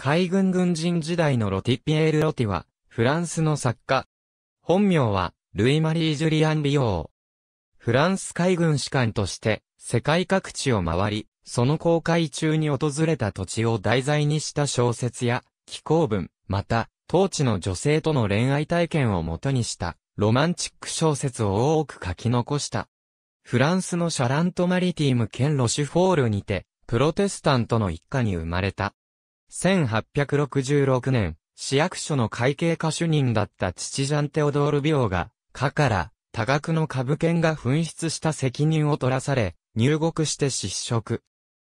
海軍軍人時代のロティピエール・ロティは、フランスの作家。本名は、ルイ・マリー・ジュリアン・リオー。フランス海軍士官として、世界各地を回り、その公開中に訪れた土地を題材にした小説や、紀行文、また、当地の女性との恋愛体験をもとにした、ロマンチック小説を多く書き残した。フランスのシャラント・マリティーム県ロシュフォールにて、プロテスタントの一家に生まれた。1866年、市役所の会計課主任だった父ジャンテオドール・ビオが、課から多額の株券が紛失した責任を取らされ、入国して失職。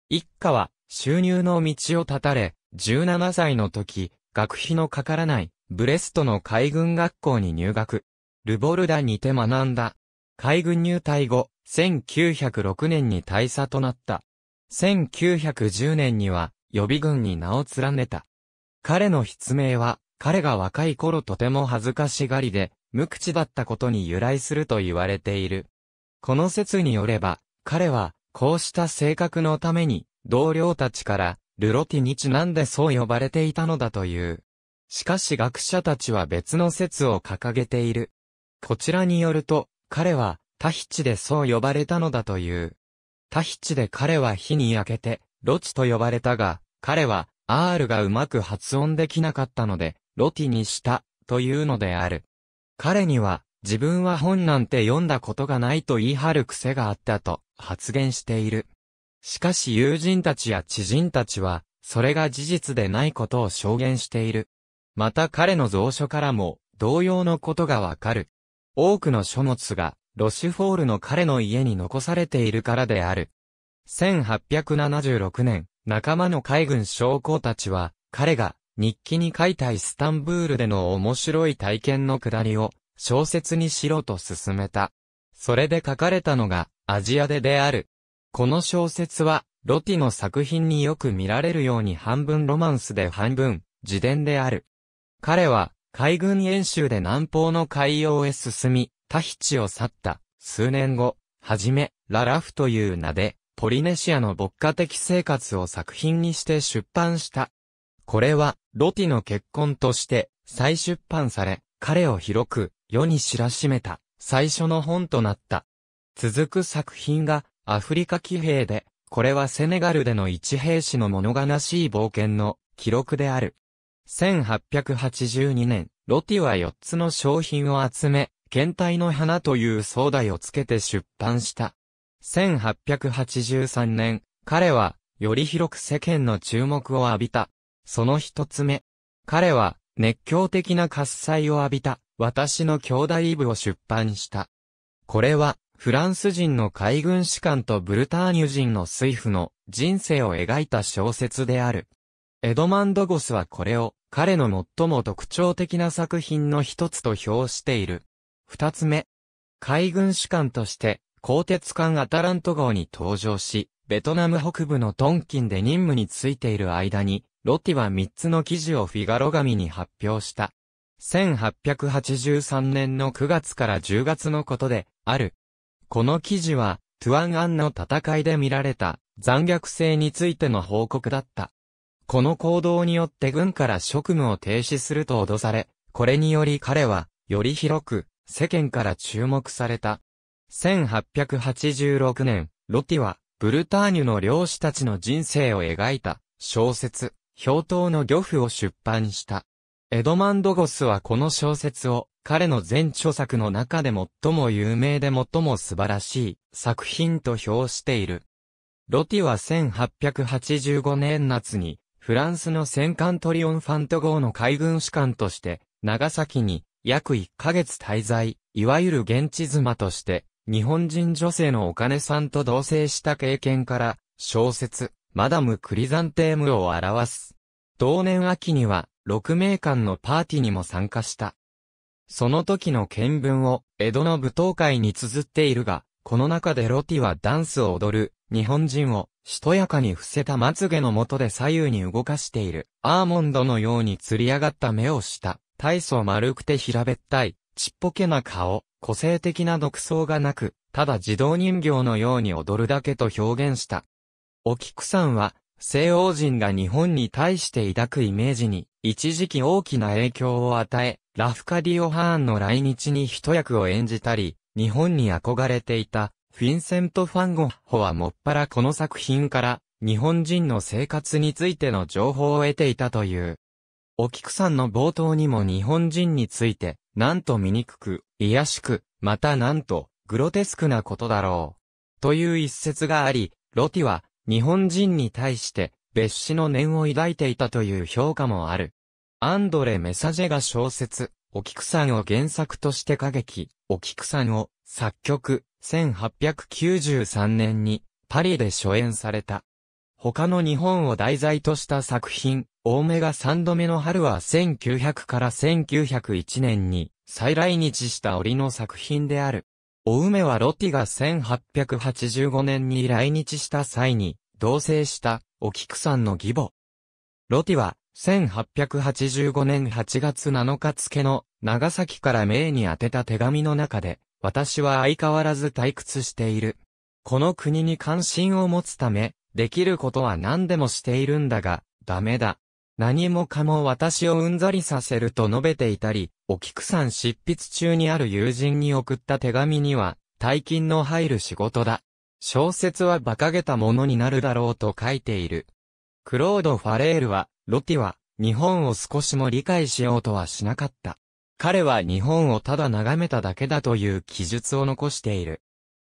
一家は収入の道を断たれ、17歳の時、学費のかからないブレストの海軍学校に入学。ルボルダにて学んだ。海軍入隊後、1906年に大佐となった。1910年には、予備軍に名を連ねた。彼の筆名は、彼が若い頃とても恥ずかしがりで、無口だったことに由来すると言われている。この説によれば、彼は、こうした性格のために、同僚たちから、ルロティにちなんでそう呼ばれていたのだという。しかし学者たちは別の説を掲げている。こちらによると、彼は、タヒチでそう呼ばれたのだという。タヒチで彼は火に焼けて、ロチと呼ばれたが、彼は R がうまく発音できなかったので、ロティにしたというのである。彼には、自分は本なんて読んだことがないと言い張る癖があったと発言している。しかし友人たちや知人たちは、それが事実でないことを証言している。また彼の蔵書からも同様のことがわかる。多くの書物がロシュフォールの彼の家に残されているからである。1876年、仲間の海軍将校たちは、彼が日記に書いたイスタンブールでの面白い体験の下りを小説にしろと勧めた。それで書かれたのがアジアでである。この小説は、ロティの作品によく見られるように半分ロマンスで半分、自伝である。彼は、海軍演習で南方の海洋へ進み、タヒチを去った、数年後、はじめ、ララフという名で、ポリネシアの牧歌的生活を作品にして出版した。これは、ロティの結婚として再出版され、彼を広く世に知らしめた最初の本となった。続く作品がアフリカ騎兵で、これはセネガルでの一兵士の物悲しい冒険の記録である。1882年、ロティは4つの商品を集め、検体の花という壮大をつけて出版した。1883年、彼は、より広く世間の注目を浴びた。その一つ目。彼は、熱狂的な喝采を浴びた、私の兄弟イブを出版した。これは、フランス人の海軍士官とブルターニュ人の水夫の人生を描いた小説である。エドマンドゴスはこれを彼の最も特徴的な作品の一つと評している。二つ目。海軍士官として鋼鉄艦アタラント号に登場し、ベトナム北部のトンキンで任務についている間に、ロティは3つの記事をフィガロ紙に発表した。1883年の9月から10月のことで、ある。この記事は、トゥアンアンの戦いで見られた残虐性についての報告だった。この行動によって軍から職務を停止すると脅され、これにより彼は、より広く、世間から注目された。1886年、ロティは、ブルターニュの漁師たちの人生を描いた、小説、氷島の漁夫を出版した。エドマンド・ゴスはこの小説を、彼の全著作の中で最も有名で最も素晴らしい作品と評している。ロティは1885年夏に、フランスの戦艦トリオンファント号の海軍士官として、長崎に約1ヶ月滞在、いわゆる現地妻として、日本人女性のお金さんと同棲した経験から、小説、マダム・クリザンテームを表す。同年秋には、六名間のパーティーにも参加した。その時の見聞を、江戸の舞踏会に綴っているが、この中でロティはダンスを踊る、日本人を、しとやかに伏せたまつげの下で左右に動かしている、アーモンドのように釣り上がった目をした、体操丸くて平べったい、ちっぽけな顔、個性的な独創がなく、ただ自動人形のように踊るだけと表現した。お菊さんは、西欧人が日本に対して抱くイメージに、一時期大きな影響を与え、ラフカディオ・ハーンの来日に一役を演じたり、日本に憧れていた、フィンセント・ファンゴッホはもっぱらこの作品から、日本人の生活についての情報を得ていたという。お菊さんの冒頭にも日本人について、なんと醜く、癒しく、またなんと、グロテスクなことだろう。という一説があり、ロティは、日本人に対して、別紙の念を抱いていたという評価もある。アンドレ・メサジェが小説、お菊さんを原作として歌劇、お菊さんを、作曲、1893年に、パリで初演された。他の日本を題材とした作品、青梅が3度目の春は1900から1901年に再来日した折の作品である。青梅はロティが1885年に来日した際に同棲したお菊さんの義母。ロティは1885年8月7日付の長崎から名に宛てた手紙の中で私は相変わらず退屈している。この国に関心を持つため、できることは何でもしているんだが、ダメだ。何もかも私をうんざりさせると述べていたり、お菊さん執筆中にある友人に送った手紙には、大金の入る仕事だ。小説は馬鹿げたものになるだろうと書いている。クロード・ファレールは、ロティは、日本を少しも理解しようとはしなかった。彼は日本をただ眺めただけだという記述を残している。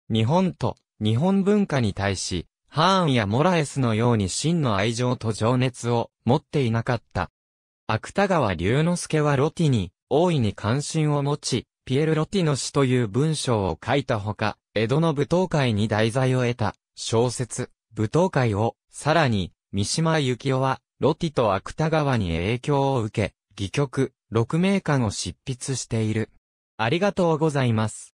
日本と日本文化に対し、ハーンやモラエスのように真の愛情と情熱を持っていなかった。芥川龍之介はロティに大いに関心を持ち、ピエル・ロティの詩という文章を書いたほか、江戸の舞踏会に題材を得た小説、舞踏会を、さらに、三島由紀夫は、ロティと芥川に影響を受け、戯曲、六名館を執筆している。ありがとうございます。